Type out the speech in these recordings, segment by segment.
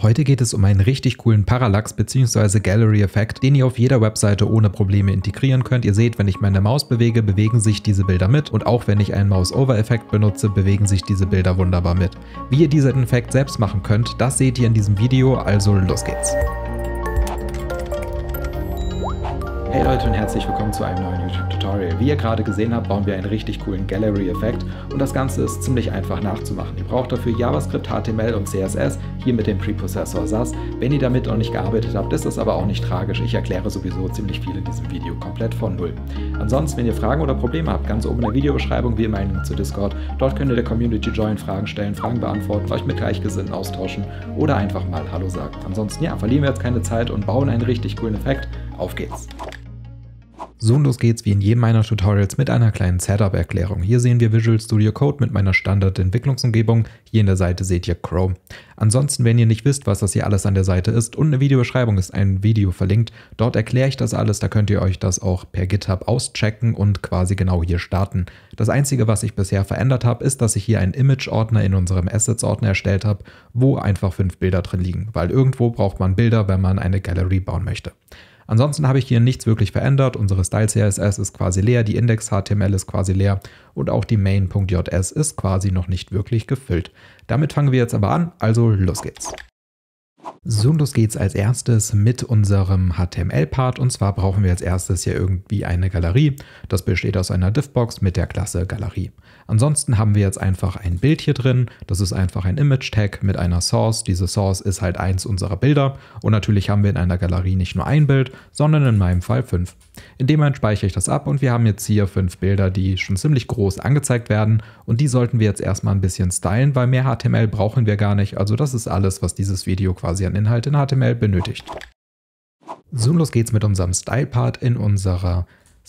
Heute geht es um einen richtig coolen Parallax bzw. Gallery-Effekt, den ihr auf jeder Webseite ohne Probleme integrieren könnt. Ihr seht, wenn ich meine Maus bewege, bewegen sich diese Bilder mit und auch wenn ich einen Mouse-Over-Effekt benutze, bewegen sich diese Bilder wunderbar mit. Wie ihr diesen Effekt selbst machen könnt, das seht ihr in diesem Video, also los geht's! Hey Leute und herzlich willkommen zu einem neuen YouTube-Tutorial. Wie ihr gerade gesehen habt, bauen wir einen richtig coolen Gallery-Effekt und das Ganze ist ziemlich einfach nachzumachen. Ihr braucht dafür JavaScript, HTML und CSS, hier mit dem Preprocessor SAS. Wenn ihr damit noch nicht gearbeitet habt, ist das aber auch nicht tragisch. Ich erkläre sowieso ziemlich viel in diesem Video komplett von Null. Ansonsten, wenn ihr Fragen oder Probleme habt, ganz oben in der Videobeschreibung wie immer einen Link zu Discord. Dort könnt ihr der Community join, Fragen stellen, Fragen beantworten, euch mit Gleichgesinnten austauschen oder einfach mal Hallo sagen. Ansonsten, ja, verlieren wir jetzt keine Zeit und bauen einen richtig coolen Effekt. Auf geht's! So und los geht's wie in jedem meiner Tutorials mit einer kleinen Setup-Erklärung. Hier sehen wir Visual Studio Code mit meiner Standard-Entwicklungsumgebung. Hier in der Seite seht ihr Chrome. Ansonsten, wenn ihr nicht wisst, was das hier alles an der Seite ist unten in der Videobeschreibung ist ein Video verlinkt, dort erkläre ich das alles, da könnt ihr euch das auch per GitHub auschecken und quasi genau hier starten. Das Einzige, was ich bisher verändert habe, ist, dass ich hier einen Image-Ordner in unserem Assets-Ordner erstellt habe, wo einfach fünf Bilder drin liegen, weil irgendwo braucht man Bilder, wenn man eine Gallery bauen möchte. Ansonsten habe ich hier nichts wirklich verändert. Unsere Style CSS ist quasi leer, die Index HTML ist quasi leer und auch die Main.js ist quasi noch nicht wirklich gefüllt. Damit fangen wir jetzt aber an, also los geht's. So, und los geht's als erstes mit unserem HTML-Part. Und zwar brauchen wir als erstes hier irgendwie eine Galerie. Das besteht aus einer Diffbox mit der Klasse Galerie. Ansonsten haben wir jetzt einfach ein Bild hier drin. Das ist einfach ein Image-Tag mit einer Source. Diese Source ist halt eins unserer Bilder. Und natürlich haben wir in einer Galerie nicht nur ein Bild, sondern in meinem Fall fünf. In dem Moment speichere ich das ab und wir haben jetzt hier fünf Bilder, die schon ziemlich groß angezeigt werden. Und die sollten wir jetzt erstmal ein bisschen stylen, weil mehr HTML brauchen wir gar nicht. Also das ist alles, was dieses Video quasi an Inhalt in HTML benötigt. So, los geht's mit unserem Style-Part in unserer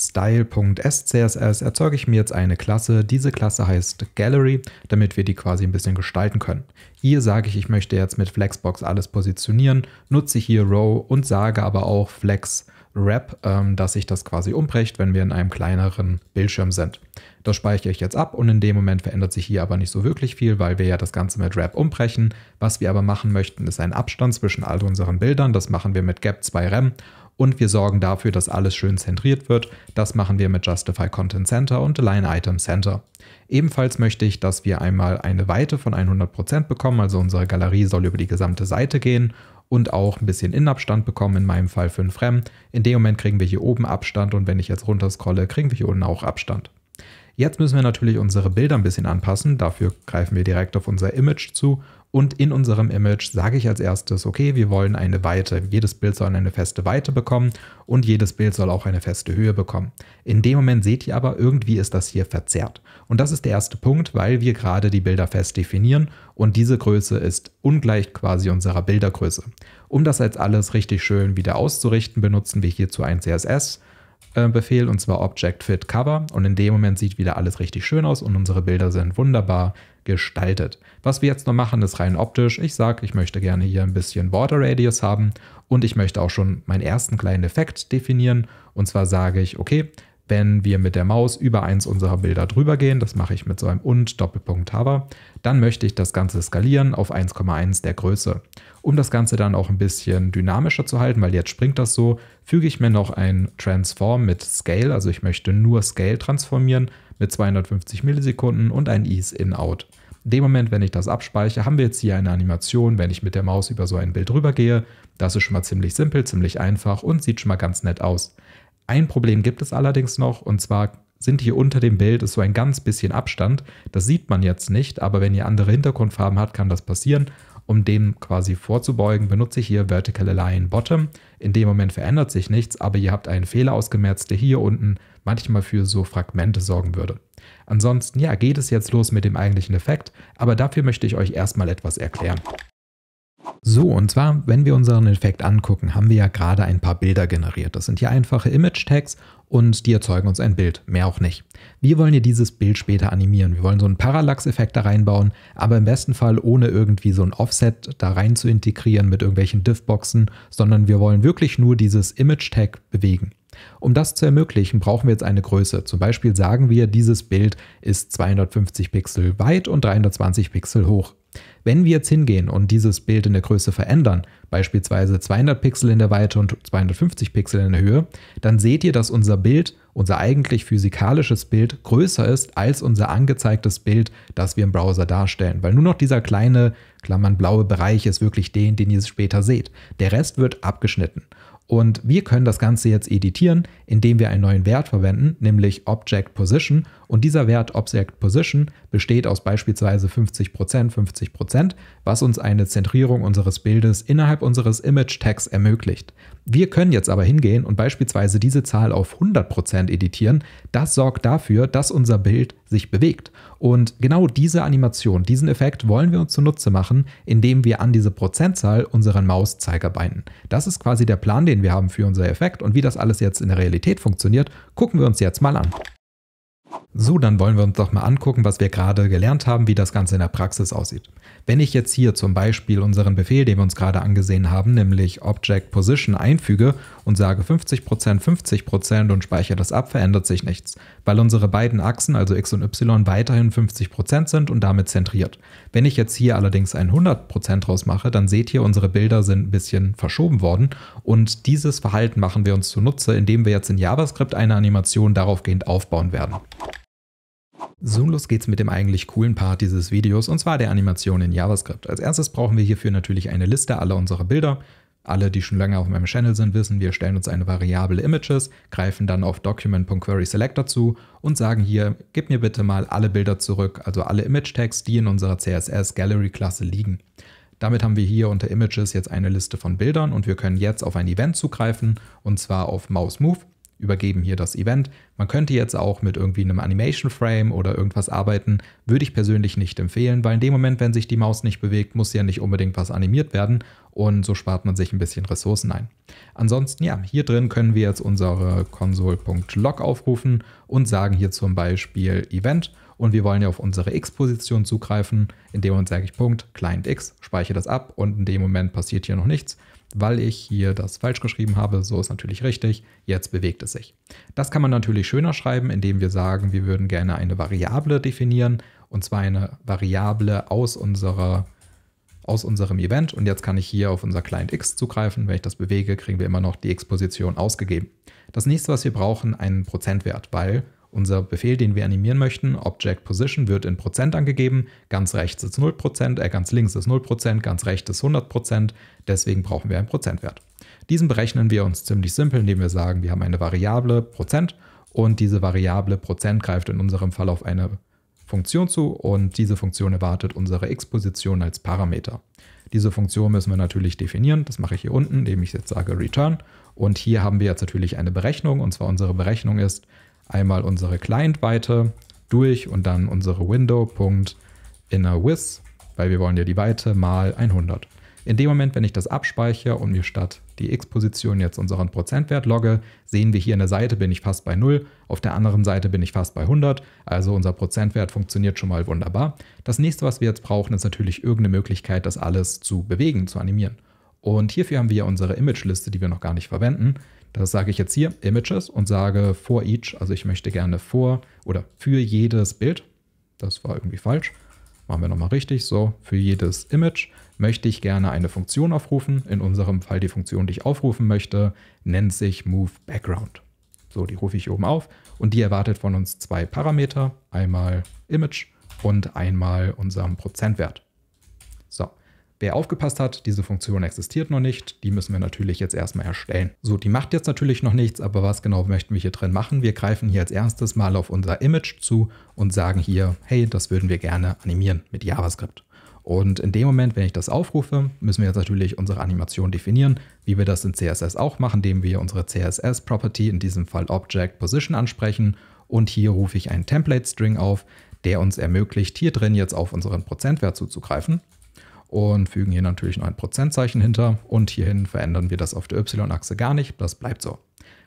style.scss erzeuge ich mir jetzt eine Klasse. Diese Klasse heißt Gallery, damit wir die quasi ein bisschen gestalten können. Hier sage ich, ich möchte jetzt mit Flexbox alles positionieren, nutze hier Row und sage aber auch Flex Wrap, ähm, dass sich das quasi umbrecht, wenn wir in einem kleineren Bildschirm sind. Das speichere ich jetzt ab und in dem Moment verändert sich hier aber nicht so wirklich viel, weil wir ja das Ganze mit Wrap umbrechen. Was wir aber machen möchten, ist ein Abstand zwischen all unseren Bildern. Das machen wir mit Gap 2 Rem und wir sorgen dafür, dass alles schön zentriert wird. Das machen wir mit Justify Content Center und Align Item Center. Ebenfalls möchte ich, dass wir einmal eine Weite von 100% bekommen, also unsere Galerie soll über die gesamte Seite gehen und auch ein bisschen Innenabstand bekommen, in meinem Fall 5 Rem. In dem Moment kriegen wir hier oben Abstand und wenn ich jetzt runter scrolle, kriegen wir hier unten auch Abstand. Jetzt müssen wir natürlich unsere Bilder ein bisschen anpassen. Dafür greifen wir direkt auf unser Image zu und in unserem Image sage ich als erstes, okay, wir wollen eine Weite. Jedes Bild soll eine feste Weite bekommen und jedes Bild soll auch eine feste Höhe bekommen. In dem Moment seht ihr aber, irgendwie ist das hier verzerrt. Und das ist der erste Punkt, weil wir gerade die Bilder fest definieren und diese Größe ist ungleich quasi unserer Bildergröße. Um das jetzt alles richtig schön wieder auszurichten, benutzen wir hierzu einen CSS. Äh, Befehl und zwar Object Fit Cover und in dem Moment sieht wieder alles richtig schön aus und unsere Bilder sind wunderbar gestaltet. Was wir jetzt noch machen, ist rein optisch. Ich sage, ich möchte gerne hier ein bisschen Border Radius haben und ich möchte auch schon meinen ersten kleinen Effekt definieren. Und zwar sage ich, okay, wenn wir mit der Maus über eins unserer Bilder drüber gehen, das mache ich mit so einem und Doppelpunkt Hover, dann möchte ich das Ganze skalieren auf 1,1 der Größe. Um das Ganze dann auch ein bisschen dynamischer zu halten, weil jetzt springt das so, füge ich mir noch ein Transform mit Scale, also ich möchte nur Scale transformieren, mit 250 Millisekunden und ein Ease In-Out. In dem Moment, wenn ich das abspeichere, haben wir jetzt hier eine Animation, wenn ich mit der Maus über so ein Bild rübergehe. Das ist schon mal ziemlich simpel, ziemlich einfach und sieht schon mal ganz nett aus. Ein Problem gibt es allerdings noch und zwar sind hier unter dem Bild ist so ein ganz bisschen Abstand. Das sieht man jetzt nicht, aber wenn ihr andere Hintergrundfarben habt, kann das passieren. Um dem quasi vorzubeugen, benutze ich hier Vertical Align Bottom. In dem Moment verändert sich nichts, aber ihr habt einen Fehler ausgemerzt, der hier unten manchmal für so Fragmente sorgen würde. Ansonsten, ja, geht es jetzt los mit dem eigentlichen Effekt, aber dafür möchte ich euch erstmal etwas erklären. So, und zwar, wenn wir unseren Effekt angucken, haben wir ja gerade ein paar Bilder generiert. Das sind hier einfache Image-Tags und die erzeugen uns ein Bild, mehr auch nicht. Wir wollen hier dieses Bild später animieren. Wir wollen so einen Parallax-Effekt da reinbauen, aber im besten Fall ohne irgendwie so ein Offset da rein zu integrieren mit irgendwelchen diff boxen sondern wir wollen wirklich nur dieses Image-Tag bewegen. Um das zu ermöglichen, brauchen wir jetzt eine Größe. Zum Beispiel sagen wir, dieses Bild ist 250 Pixel weit und 320 Pixel hoch. Wenn wir jetzt hingehen und dieses Bild in der Größe verändern, beispielsweise 200 Pixel in der Weite und 250 Pixel in der Höhe, dann seht ihr, dass unser Bild, unser eigentlich physikalisches Bild, größer ist als unser angezeigtes Bild, das wir im Browser darstellen, weil nur noch dieser kleine, Klammern blaue Bereich ist wirklich den, den ihr später seht. Der Rest wird abgeschnitten. Und wir können das Ganze jetzt editieren, indem wir einen neuen Wert verwenden, nämlich Object Position und dieser Wert Object Position besteht aus beispielsweise 50%, 50%, was uns eine Zentrierung unseres Bildes innerhalb unseres Image Tags ermöglicht. Wir können jetzt aber hingehen und beispielsweise diese Zahl auf 100% editieren. Das sorgt dafür, dass unser Bild sich bewegt. Und genau diese Animation, diesen Effekt wollen wir uns zunutze machen, indem wir an diese Prozentzahl unseren Mauszeiger binden. Das ist quasi der Plan, den wir haben für unser Effekt und wie das alles jetzt in der Realität funktioniert, gucken wir uns jetzt mal an. So, dann wollen wir uns doch mal angucken, was wir gerade gelernt haben, wie das Ganze in der Praxis aussieht. Wenn ich jetzt hier zum Beispiel unseren Befehl, den wir uns gerade angesehen haben, nämlich Object Position einfüge und sage 50%, 50% und speichere das ab, verändert sich nichts, weil unsere beiden Achsen, also x und y, weiterhin 50% sind und damit zentriert. Wenn ich jetzt hier allerdings ein 100% draus mache, dann seht ihr, unsere Bilder sind ein bisschen verschoben worden und dieses Verhalten machen wir uns zunutze, indem wir jetzt in JavaScript eine Animation daraufgehend aufbauen werden. So, los geht's mit dem eigentlich coolen Part dieses Videos und zwar der Animation in JavaScript. Als erstes brauchen wir hierfür natürlich eine Liste aller unserer Bilder. Alle, die schon lange auf meinem Channel sind, wissen, wir stellen uns eine Variable Images, greifen dann auf Document.QuerySelector zu und sagen hier, gib mir bitte mal alle Bilder zurück, also alle Image-Tags, die in unserer CSS-Gallery-Klasse liegen. Damit haben wir hier unter Images jetzt eine Liste von Bildern und wir können jetzt auf ein Event zugreifen, und zwar auf Mouse Move übergeben hier das Event. Man könnte jetzt auch mit irgendwie einem Animation Frame oder irgendwas arbeiten, würde ich persönlich nicht empfehlen, weil in dem Moment, wenn sich die Maus nicht bewegt, muss ja nicht unbedingt was animiert werden und so spart man sich ein bisschen Ressourcen ein. Ansonsten, ja, hier drin können wir jetzt unsere console.log aufrufen und sagen hier zum Beispiel Event und wir wollen ja auf unsere X-Position zugreifen. indem dem sage ich Punkt, Client X, speichere das ab und in dem Moment passiert hier noch nichts weil ich hier das falsch geschrieben habe, so ist natürlich richtig, jetzt bewegt es sich. Das kann man natürlich schöner schreiben, indem wir sagen, wir würden gerne eine Variable definieren und zwar eine Variable aus unserer aus unserem Event und jetzt kann ich hier auf unser Client X zugreifen. Wenn ich das bewege, kriegen wir immer noch die Exposition ausgegeben. Das nächste, was wir brauchen, einen Prozentwert, weil unser Befehl, den wir animieren möchten, Object Position, wird in Prozent angegeben. Ganz rechts ist 0%, äh, ganz links ist 0%, ganz rechts ist 100%. Deswegen brauchen wir einen Prozentwert. Diesen berechnen wir uns ziemlich simpel, indem wir sagen, wir haben eine Variable Prozent und diese Variable Prozent greift in unserem Fall auf eine Funktion zu und diese Funktion erwartet unsere X-Position als Parameter. Diese Funktion müssen wir natürlich definieren. Das mache ich hier unten, indem ich jetzt sage return. Und hier haben wir jetzt natürlich eine Berechnung. Und zwar unsere Berechnung ist, einmal unsere Client-Weite durch und dann unsere Window.innerWith, weil wir wollen ja die Weite mal 100. In dem Moment, wenn ich das abspeichere und mir statt die x-Position jetzt unseren Prozentwert logge, sehen wir hier an der Seite bin ich fast bei 0, auf der anderen Seite bin ich fast bei 100, also unser Prozentwert funktioniert schon mal wunderbar. Das nächste, was wir jetzt brauchen, ist natürlich irgendeine Möglichkeit, das alles zu bewegen, zu animieren. Und hierfür haben wir unsere Image-Liste, die wir noch gar nicht verwenden. Das sage ich jetzt hier, Images, und sage for each, also ich möchte gerne vor oder für jedes Bild. Das war irgendwie falsch. Machen wir nochmal richtig. So, für jedes Image möchte ich gerne eine Funktion aufrufen. In unserem Fall die Funktion, die ich aufrufen möchte, nennt sich Move Background. So, die rufe ich oben auf und die erwartet von uns zwei Parameter. Einmal Image und einmal unseren Prozentwert. Wer aufgepasst hat, diese Funktion existiert noch nicht, die müssen wir natürlich jetzt erstmal erstellen. So, die macht jetzt natürlich noch nichts, aber was genau möchten wir hier drin machen? Wir greifen hier als erstes mal auf unser Image zu und sagen hier, hey, das würden wir gerne animieren mit JavaScript. Und in dem Moment, wenn ich das aufrufe, müssen wir jetzt natürlich unsere Animation definieren, wie wir das in CSS auch machen, indem wir unsere CSS-Property, in diesem Fall Object Position, ansprechen. Und hier rufe ich einen Template-String auf, der uns ermöglicht, hier drin jetzt auf unseren Prozentwert zuzugreifen und fügen hier natürlich noch ein Prozentzeichen hinter und hierhin verändern wir das auf der Y-Achse gar nicht, das bleibt so.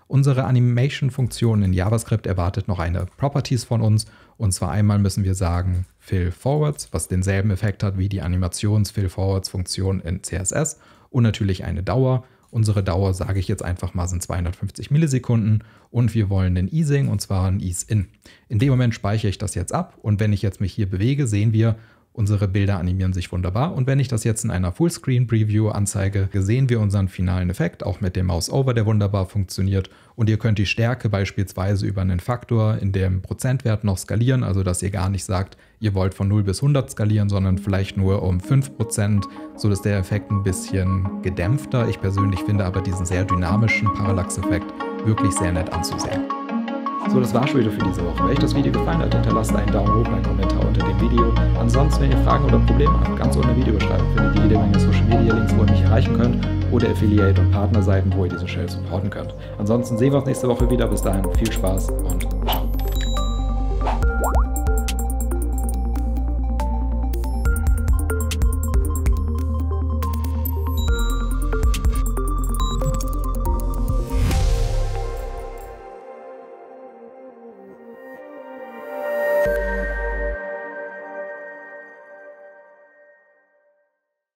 Unsere Animation-Funktion in JavaScript erwartet noch eine Properties von uns und zwar einmal müssen wir sagen fill forwards, was denselben Effekt hat wie die Animations fill forwards Funktion in CSS und natürlich eine Dauer. Unsere Dauer sage ich jetzt einfach mal sind 250 Millisekunden und wir wollen den Easing und zwar ein Ease in. In dem Moment speichere ich das jetzt ab und wenn ich jetzt mich hier bewege, sehen wir, Unsere Bilder animieren sich wunderbar und wenn ich das jetzt in einer Fullscreen Preview anzeige, sehen wir unseren finalen Effekt, auch mit dem Mouse Over, der wunderbar funktioniert und ihr könnt die Stärke beispielsweise über einen Faktor in dem Prozentwert noch skalieren, also dass ihr gar nicht sagt, ihr wollt von 0 bis 100 skalieren, sondern vielleicht nur um 5%, sodass der Effekt ein bisschen gedämpfter. Ich persönlich finde aber diesen sehr dynamischen Parallax-Effekt wirklich sehr nett anzusehen. So, das war's schon wieder für diese Woche. Wenn euch das Video gefallen hat, hinterlasst einen Daumen hoch, einen Kommentar unter dem Video. Ansonsten, wenn ihr Fragen oder Probleme habt, ganz unten in der Videobeschreibung findet ihr jede Menge Social Media Links, wo ihr mich erreichen könnt oder Affiliate- und Partnerseiten, wo ihr diesen Shell supporten könnt. Ansonsten sehen wir uns nächste Woche wieder. Bis dahin, viel Spaß und